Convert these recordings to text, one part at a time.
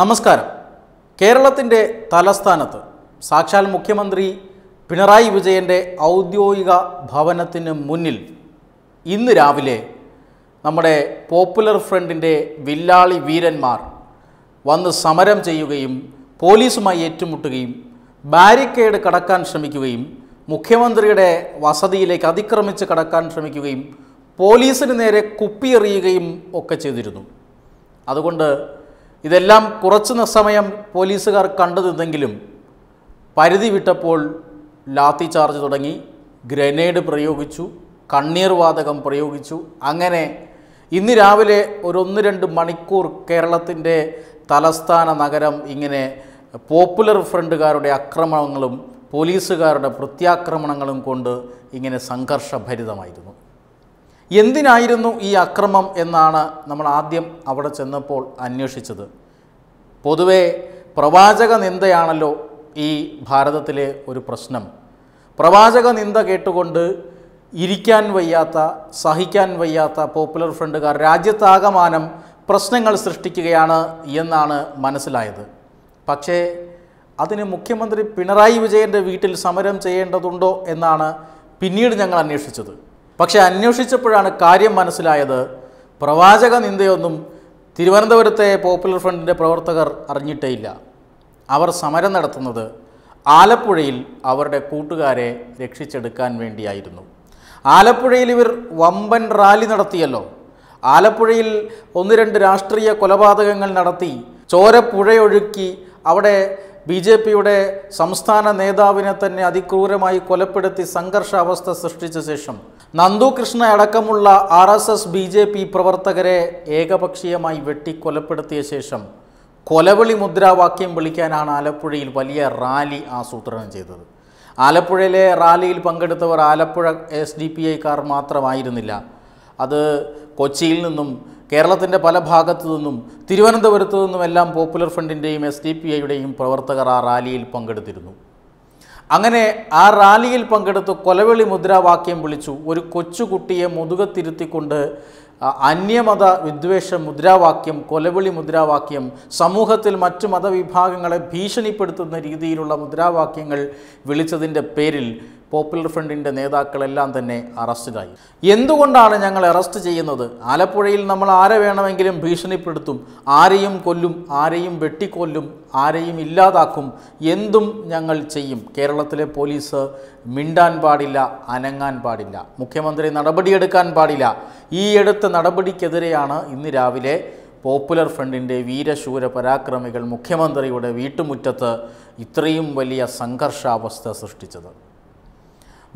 നമസ്കാരം കേരളത്തിൻ്റെ തലസ്ഥാനത്ത് സാക്ഷാൽ മുഖ്യമന്ത്രി പിണറായി വിജയൻ്റെ ഔദ്യോഗിക ഭവനത്തിന് മുന്നിൽ ഇന്ന് രാവിലെ നമ്മുടെ പോപ്പുലർ ഫ്രണ്ടിൻ്റെ വില്ലാളി വീരന്മാർ വന്ന് സമരം ചെയ്യുകയും പോലീസുമായി ഏറ്റുമുട്ടുകയും ബാരിക്കേഡ് കടക്കാൻ ശ്രമിക്കുകയും മുഖ്യമന്ത്രിയുടെ വസതിയിലേക്ക് അതിക്രമിച്ച് കടക്കാൻ ശ്രമിക്കുകയും പോലീസിന് നേരെ കുപ്പിയെറിയുകയും ഒക്കെ ചെയ്തിരുന്നു അതുകൊണ്ട് ഇതെല്ലാം കുറച്ച് സമയം പോലീസുകാർ കണ്ടു നിന്നെങ്കിലും പരിധി വിട്ടപ്പോൾ ലാത്തി ചാർജ് തുടങ്ങി ഗ്രനേഡ് പ്രയോഗിച്ചു കണ്ണീർ വാതകം പ്രയോഗിച്ചു അങ്ങനെ ഇന്ന് രാവിലെ ഒരു ഒന്ന് രണ്ട് മണിക്കൂർ കേരളത്തിൻ്റെ തലസ്ഥാന നഗരം ഇങ്ങനെ പോപ്പുലർ ഫ്രണ്ടുകാരുടെ അക്രമങ്ങളും പോലീസുകാരുടെ പ്രത്യാക്രമണങ്ങളും കൊണ്ട് ഇങ്ങനെ സംഘർഷഭരിതമായിരുന്നു എന്തിനായിരുന്നു ഈ അക്രമം എന്നാണ് നമ്മൾ ആദ്യം അവിടെ ചെന്നപ്പോൾ അന്വേഷിച്ചത് പൊതുവെ പ്രവാചക നിന്ദയാണല്ലോ ഈ ഭാരതത്തിലെ ഒരു പ്രശ്നം പ്രവാചക നിന്ദ കേട്ടുകൊണ്ട് ഇരിക്കാൻ വയ്യാത്ത സഹിക്കാൻ വയ്യാത്ത പോപ്പുലർ ഫ്രണ്ടുകാർ രാജ്യത്താകമാനം പ്രശ്നങ്ങൾ സൃഷ്ടിക്കുകയാണ് എന്നാണ് മനസ്സിലായത് പക്ഷേ അതിന് മുഖ്യമന്ത്രി പിണറായി വിജയൻ്റെ വീട്ടിൽ സമരം ചെയ്യേണ്ടതുണ്ടോ എന്നാണ് പിന്നീട് ഞങ്ങൾ അന്വേഷിച്ചത് പക്ഷേ അന്വേഷിച്ചപ്പോഴാണ് കാര്യം മനസ്സിലായത് പ്രവാചക നിന്ദയൊന്നും തിരുവനന്തപുരത്തെ പോപ്പുലർ ഫ്രണ്ടിൻ്റെ പ്രവർത്തകർ ഇല്ല അവർ സമരം നടത്തുന്നത് ആലപ്പുഴയിൽ അവരുടെ കൂട്ടുകാരെ രക്ഷിച്ചെടുക്കാൻ വേണ്ടിയായിരുന്നു ആലപ്പുഴയിൽ ഇവർ വമ്പൻ റാലി നടത്തിയല്ലോ ആലപ്പുഴയിൽ ഒന്ന് രണ്ട് രാഷ്ട്രീയ കൊലപാതകങ്ങൾ നടത്തി ചോരപ്പുഴയൊഴുക്കി അവിടെ ബി ജെ പിയുടെ സംസ്ഥാന നേതാവിനെ തന്നെ അതിക്രൂരമായി കൊലപ്പെടുത്തി സംഘർഷാവസ്ഥ സൃഷ്ടിച്ച ശേഷം നന്ദു കൃഷ്ണ അടക്കമുള്ള R S S B J P പ്രവർത്തകരെ ഏകപക്ഷീയമായി വെട്ടിക്കൊലപ്പെടുത്തിയ ശേഷം കൊലവിളി മുദ്രാവാക്യം വിളിക്കാനാണ് ആലപ്പുഴയിൽ വലിയ റാലി ആസൂത്രണം ചെയ്തത് ആലപ്പുഴയിലെ റാലിയിൽ പങ്കെടുത്തവർ ആലപ്പുഴ എസ് ഡി പി ഐക്കാർ മാത്രമായിരുന്നില്ല അത് കൊച്ചിയിൽ നിന്നും കേരളത്തിൻ്റെ പല ഭാഗത്തു നിന്നും തിരുവനന്തപുരത്തു നിന്നുമെല്ലാം പോപ്പുലർ ഫ്രണ്ടിൻ്റെയും എസ് ഡി പി ഐയുടെയും പ്രവർത്തകർ ആ റാലിയിൽ പങ്കെടുത്തിരുന്നു അങ്ങനെ ആ റാലിയിൽ പങ്കെടുത്ത് കൊലവിളി മുദ്രാവാക്യം വിളിച്ചു ഒരു കൊച്ചുകുട്ടിയെ മുതുകത്തിരുത്തിക്കൊണ്ട് അന്യമത വിദ്വേഷ മുദ്രാവാക്യം കൊലവിളി മുദ്രാവാക്യം സമൂഹത്തിൽ മറ്റു മതവിഭാഗങ്ങളെ ഭീഷണിപ്പെടുത്തുന്ന രീതിയിലുള്ള മുദ്രാവാക്യങ്ങൾ വിളിച്ചതിൻ്റെ പേരിൽ പോപ്പുലർ ഫ്രണ്ടിൻ്റെ നേതാക്കളെല്ലാം തന്നെ അറസ്റ്റിലായി എന്തുകൊണ്ടാണ് ഞങ്ങൾ അറസ്റ്റ് ചെയ്യുന്നത് ആലപ്പുഴയിൽ നമ്മൾ ആരെ വേണമെങ്കിലും ഭീഷണിപ്പെടുത്തും ആരെയും കൊല്ലും ആരെയും വെട്ടിക്കൊല്ലും ആരെയും ഇല്ലാതാക്കും എന്തും ഞങ്ങൾ ചെയ്യും കേരളത്തിലെ പോലീസ് മിണ്ടാൻ പാടില്ല അനങ്ങാൻ പാടില്ല മുഖ്യമന്ത്രി നടപടിയെടുക്കാൻ പാടില്ല ഈ എടുത്ത നടപടിക്കെതിരെയാണ് ഇന്ന് രാവിലെ പോപ്പുലർ ഫ്രണ്ടിൻ്റെ വീരശൂര പരാക്രമികൾ മുഖ്യമന്ത്രിയുടെ വീട്ടുമുറ്റത്ത് ഇത്രയും വലിയ സംഘർഷാവസ്ഥ സൃഷ്ടിച്ചത്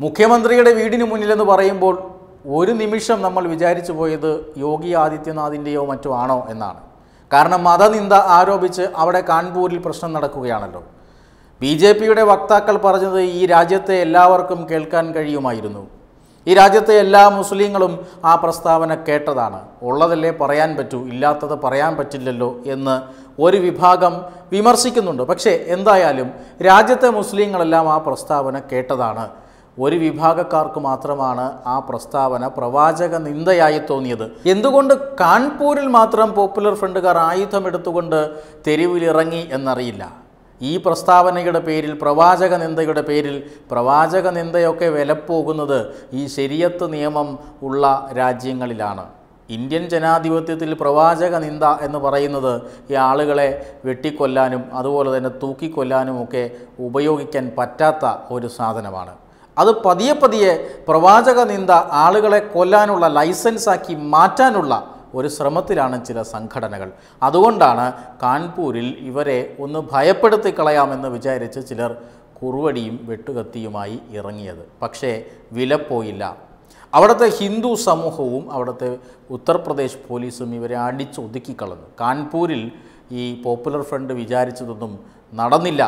മുഖ്യമന്ത്രിയുടെ വീടിന് മുന്നിലെന്ന് പറയുമ്പോൾ ഒരു നിമിഷം നമ്മൾ വിചാരിച്ചു പോയത് യോഗി ആദിത്യനാഥിൻ്റെയോ മറ്റോ ആണോ എന്നാണ് കാരണം മതനിന്ദ ആരോപിച്ച് അവിടെ കാൺപൂരിൽ പ്രശ്നം നടക്കുകയാണല്ലോ ബി ജെ പിയുടെ വക്താക്കൾ പറഞ്ഞത് ഈ രാജ്യത്തെ എല്ലാവർക്കും കേൾക്കാൻ കഴിയുമായിരുന്നു ഈ രാജ്യത്തെ എല്ലാ മുസ്ലിങ്ങളും ആ പ്രസ്താവന കേട്ടതാണ് ഉള്ളതല്ലേ പറയാൻ പറ്റൂ ഇല്ലാത്തത് പറയാൻ പറ്റില്ലല്ലോ എന്ന് ഒരു വിഭാഗം വിമർശിക്കുന്നുണ്ട് പക്ഷേ എന്തായാലും രാജ്യത്തെ മുസ്ലിങ്ങളെല്ലാം ആ പ്രസ്താവന കേട്ടതാണ് ഒരു വിഭാഗക്കാർക്ക് മാത്രമാണ് ആ പ്രസ്താവന പ്രവാചക നിന്ദയായി തോന്നിയത് എന്തുകൊണ്ട് കാൺപൂരിൽ മാത്രം പോപ്പുലർ ഫ്രണ്ടുകാർ ആയുധമെടുത്തുകൊണ്ട് തെരുവിലിറങ്ങി എന്നറിയില്ല ഈ പ്രസ്താവനയുടെ പേരിൽ പ്രവാചക നിന്ദയുടെ പേരിൽ പ്രവാചക നിന്ദയൊക്കെ വിലപ്പോകുന്നത് ഈ ശരിയത്ത് നിയമം ഉള്ള രാജ്യങ്ങളിലാണ് ഇന്ത്യൻ ജനാധിപത്യത്തിൽ പ്രവാചക നിന്ദ എന്ന് പറയുന്നത് ഈ ആളുകളെ വെട്ടിക്കൊല്ലാനും അതുപോലെ തന്നെ ഒക്കെ ഉപയോഗിക്കാൻ പറ്റാത്ത ഒരു സാധനമാണ് അത് പതിയെ പതിയെ പ്രവാചക നിന്ദ ആളുകളെ കൊല്ലാനുള്ള ലൈസൻസാക്കി മാറ്റാനുള്ള ഒരു ശ്രമത്തിലാണ് ചില സംഘടനകൾ അതുകൊണ്ടാണ് കാൺപൂരിൽ ഇവരെ ഒന്ന് ഭയപ്പെടുത്തി കളയാമെന്ന് വിചാരിച്ച് ചിലർ കുറുവടിയും വെട്ടുകത്തിയുമായി ഇറങ്ങിയത് പക്ഷേ വിലപ്പോയില്ല അവിടുത്തെ ഹിന്ദു സമൂഹവും അവിടുത്തെ ഉത്തർപ്രദേശ് പോലീസും ഇവരെ അടിച്ചൊതുക്കിക്കളഞ്ഞു കാൺപൂരിൽ ഈ പോപ്പുലർ ഫ്രണ്ട് വിചാരിച്ചതൊന്നും നടന്നില്ല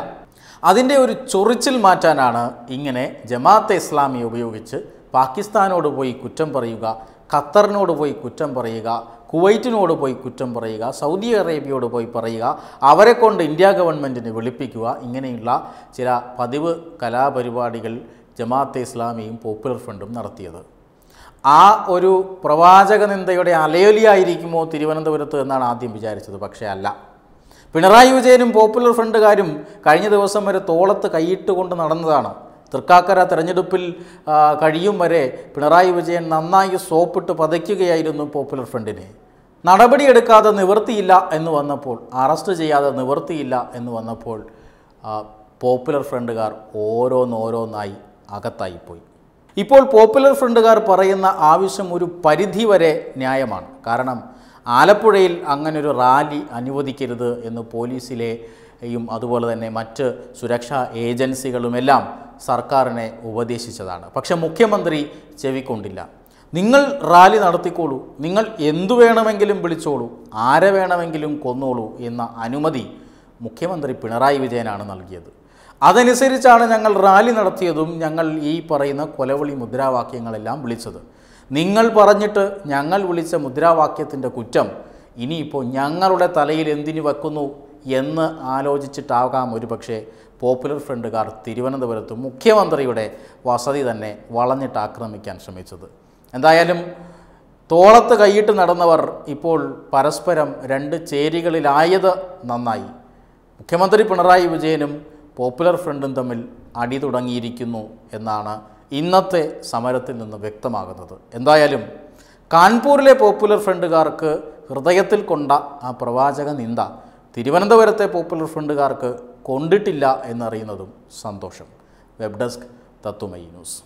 അതിൻ്റെ ഒരു ചൊറിച്ചിൽ മാറ്റാനാണ് ഇങ്ങനെ ജമാഅത്തെ ഇസ്ലാമി ഉപയോഗിച്ച് പാകിസ്ഥാനോട് പോയി കുറ്റം പറയുക ഖത്തറിനോട് പോയി കുറ്റം പറയുക കുവൈറ്റിനോട് പോയി കുറ്റം പറയുക സൗദി അറേബ്യയോട് പോയി പറയുക അവരെ കൊണ്ട് ഇന്ത്യ ഗവൺമെൻറ്റിനെ വിളിപ്പിക്കുക ഇങ്ങനെയുള്ള ചില പതിവ് കലാപരിപാടികൾ ജമാഅത്തെ ഇസ്ലാമിയും പോപ്പുലർ ഫ്രണ്ടും നടത്തിയത് ആ ഒരു പ്രവാചക നിന്ദയുടെ അലയൊലിയായിരിക്കുമോ തിരുവനന്തപുരത്ത് എന്നാണ് ആദ്യം വിചാരിച്ചത് പക്ഷേ അല്ല പിണറായി വിജയനും പോപ്പുലർ ഫ്രണ്ടുകാരും കഴിഞ്ഞ ദിവസം വരെ തോളത്ത് കൈയിട്ട് കൊണ്ട് നടന്നതാണ് തൃക്കാക്കര തെരഞ്ഞെടുപ്പിൽ കഴിയും വരെ പിണറായി വിജയൻ നന്നായി സോപ്പിട്ട് പതയ്ക്കുകയായിരുന്നു പോപ്പുലർ ഫ്രണ്ടിനെ നടപടിയെടുക്കാതെ നിവർത്തിയില്ല എന്ന് വന്നപ്പോൾ അറസ്റ്റ് ചെയ്യാതെ നിവർത്തിയില്ല എന്ന് വന്നപ്പോൾ പോപ്പുലർ ഫ്രണ്ടുകാർ ഓരോന്നോരോന്നായി അകത്തായിപ്പോയി ഇപ്പോൾ പോപ്പുലർ ഫ്രണ്ടുകാർ പറയുന്ന ആവശ്യം ഒരു പരിധിവരെ ന്യായമാണ് കാരണം ആലപ്പുഴയിൽ അങ്ങനൊരു റാലി അനുവദിക്കരുത് എന്ന് പോലീസിലെയും അതുപോലെ തന്നെ മറ്റ് സുരക്ഷാ ഏജൻസികളുമെല്ലാം സർക്കാരിനെ ഉപദേശിച്ചതാണ് പക്ഷെ മുഖ്യമന്ത്രി ചെവിക്കൊണ്ടില്ല നിങ്ങൾ റാലി നടത്തിക്കോളൂ നിങ്ങൾ എന്തു വേണമെങ്കിലും വിളിച്ചോളൂ ആരെ വേണമെങ്കിലും കൊന്നോളൂ എന്ന അനുമതി മുഖ്യമന്ത്രി പിണറായി വിജയനാണ് നൽകിയത് അതനുസരിച്ചാണ് ഞങ്ങൾ റാലി നടത്തിയതും ഞങ്ങൾ ഈ പറയുന്ന കൊലവിളി മുദ്രാവാക്യങ്ങളെല്ലാം വിളിച്ചത് നിങ്ങൾ പറഞ്ഞിട്ട് ഞങ്ങൾ വിളിച്ച മുദ്രാവാക്യത്തിൻ്റെ കുറ്റം ഇനിയിപ്പോൾ ഞങ്ങളുടെ തലയിൽ എന്തിനു വെക്കുന്നു എന്ന് ആലോചിച്ചിട്ടാകാം ഒരുപക്ഷെ പോപ്പുലർ ഫ്രണ്ടുകാർ തിരുവനന്തപുരത്ത് മുഖ്യമന്ത്രിയുടെ വസതി തന്നെ വളഞ്ഞിട്ട് ആക്രമിക്കാൻ ശ്രമിച്ചത് എന്തായാലും തോളത്ത് കൈയിട്ട് നടന്നവർ ഇപ്പോൾ പരസ്പരം രണ്ട് ചേരികളിലായത് നന്നായി മുഖ്യമന്ത്രി പിണറായി വിജയനും പോപ്പുലർ ഫ്രണ്ടും തമ്മിൽ അടി തുടങ്ങിയിരിക്കുന്നു എന്നാണ് ഇന്നത്തെ സമരത്തിൽ നിന്ന് വ്യക്തമാകുന്നത് എന്തായാലും കാൺപൂരിലെ പോപ്പുലർ ഫ്രണ്ടുകാർക്ക് ഹൃദയത്തിൽ കൊണ്ട ആ പ്രവാചക നിന്ദ തിരുവനന്തപുരത്തെ പോപ്പുലർ ഫ്രണ്ടുകാർക്ക് കൊണ്ടിട്ടില്ല എന്നറിയുന്നതും സന്തോഷം വെബ് ഡെസ്ക് തത്വമയി ന്യൂസ്